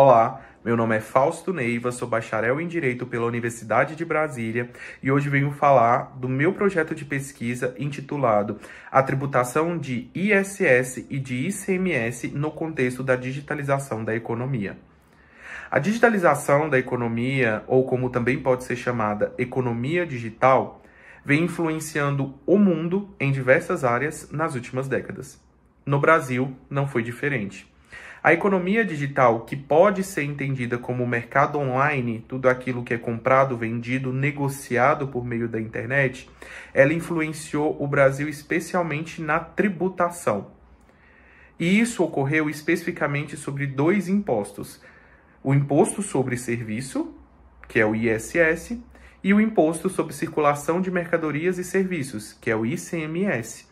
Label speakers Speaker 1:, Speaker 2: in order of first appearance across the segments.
Speaker 1: Olá, meu nome é Fausto Neiva, sou bacharel em Direito pela Universidade de Brasília e hoje venho falar do meu projeto de pesquisa intitulado A tributação de ISS e de ICMS no contexto da digitalização da economia. A digitalização da economia, ou como também pode ser chamada economia digital, vem influenciando o mundo em diversas áreas nas últimas décadas. No Brasil, não foi diferente. A economia digital, que pode ser entendida como o mercado online, tudo aquilo que é comprado, vendido, negociado por meio da internet, ela influenciou o Brasil especialmente na tributação. E isso ocorreu especificamente sobre dois impostos: o imposto sobre serviço, que é o ISS, e o imposto sobre circulação de mercadorias e serviços, que é o ICMS.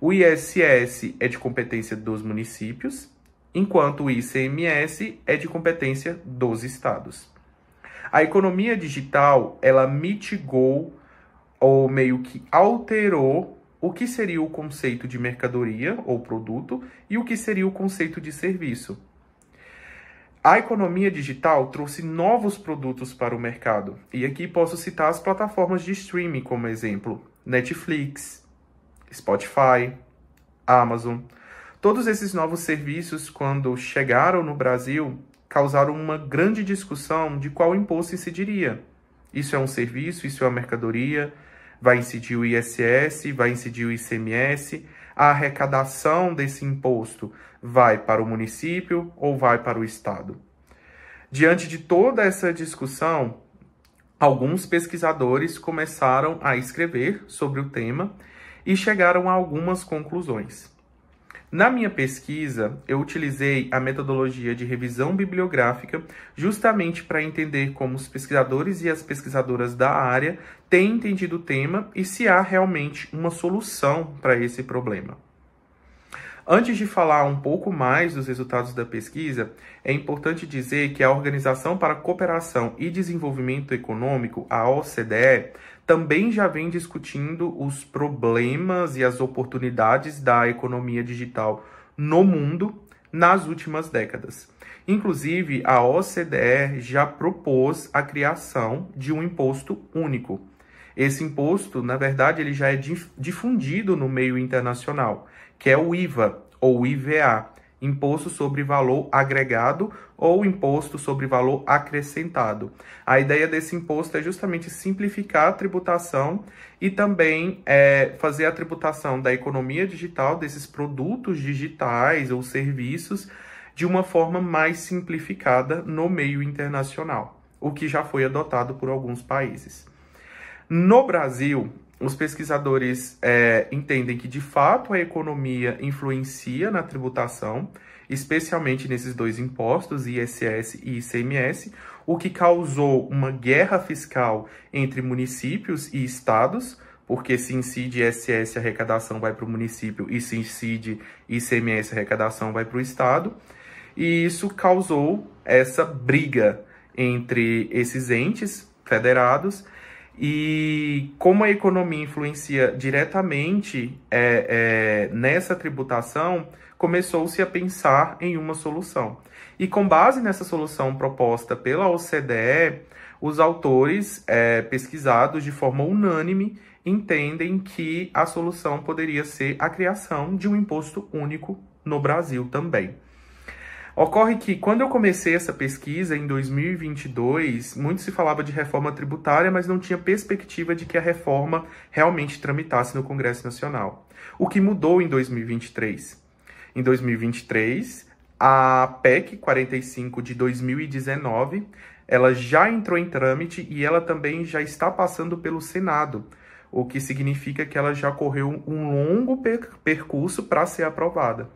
Speaker 1: O ISS é de competência dos municípios enquanto o ICMS é de competência dos estados. A economia digital, ela mitigou ou meio que alterou o que seria o conceito de mercadoria ou produto e o que seria o conceito de serviço. A economia digital trouxe novos produtos para o mercado, e aqui posso citar as plataformas de streaming como exemplo: Netflix, Spotify, Amazon, Todos esses novos serviços, quando chegaram no Brasil, causaram uma grande discussão de qual imposto incidiria. Isso é um serviço, isso é uma mercadoria, vai incidir o ISS, vai incidir o ICMS, a arrecadação desse imposto vai para o município ou vai para o estado. Diante de toda essa discussão, alguns pesquisadores começaram a escrever sobre o tema e chegaram a algumas conclusões. Na minha pesquisa, eu utilizei a metodologia de revisão bibliográfica justamente para entender como os pesquisadores e as pesquisadoras da área têm entendido o tema e se há realmente uma solução para esse problema. Antes de falar um pouco mais dos resultados da pesquisa, é importante dizer que a Organização para a Cooperação e Desenvolvimento Econômico, a OCDE, também já vem discutindo os problemas e as oportunidades da economia digital no mundo nas últimas décadas. Inclusive, a OCDE já propôs a criação de um imposto único esse imposto, na verdade, ele já é difundido no meio internacional, que é o IVA ou IVA, imposto sobre valor agregado ou imposto sobre valor acrescentado. A ideia desse imposto é justamente simplificar a tributação e também é, fazer a tributação da economia digital, desses produtos digitais ou serviços, de uma forma mais simplificada no meio internacional, o que já foi adotado por alguns países. No Brasil, os pesquisadores é, entendem que, de fato, a economia influencia na tributação, especialmente nesses dois impostos, ISS e ICMS, o que causou uma guerra fiscal entre municípios e estados, porque se incide ISS, a arrecadação vai para o município, e se incide ICMS, a arrecadação vai para o estado. E isso causou essa briga entre esses entes federados e como a economia influencia diretamente é, é, nessa tributação, começou-se a pensar em uma solução. E com base nessa solução proposta pela OCDE, os autores é, pesquisados de forma unânime entendem que a solução poderia ser a criação de um imposto único no Brasil também. Ocorre que quando eu comecei essa pesquisa em 2022, muito se falava de reforma tributária, mas não tinha perspectiva de que a reforma realmente tramitasse no Congresso Nacional. O que mudou em 2023? Em 2023, a PEC 45 de 2019, ela já entrou em trâmite e ela também já está passando pelo Senado o que significa que ela já correu um longo percurso para ser aprovada.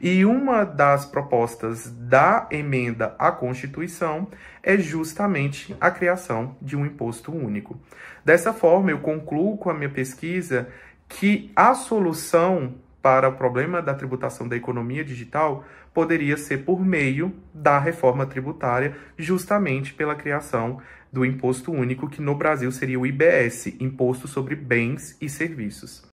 Speaker 1: E uma das propostas da emenda à Constituição é justamente a criação de um imposto único. Dessa forma, eu concluo com a minha pesquisa que a solução para o problema da tributação da economia digital poderia ser por meio da reforma tributária, justamente pela criação do imposto único, que no Brasil seria o IBS, Imposto sobre Bens e Serviços.